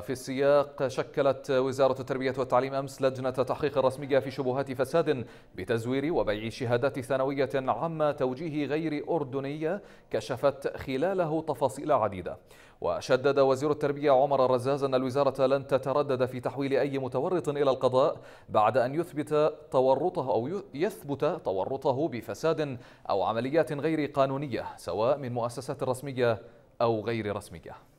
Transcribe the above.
في السياق شكلت وزارة التربية والتعليم أمس لجنة تحقيق رسمية في شبهات فساد بتزوير وبيع شهادات ثانوية عامة توجيه غير أردنية كشفت خلاله تفاصيل عديدة وشدد وزير التربية عمر الرزاز أن الوزارة لن تتردد في تحويل أي متورط إلى القضاء بعد أن يثبت تورطه أو يثبت تورطه بفساد أو عمليات غير قانونية سواء من مؤسسات رسمية أو غير رسمية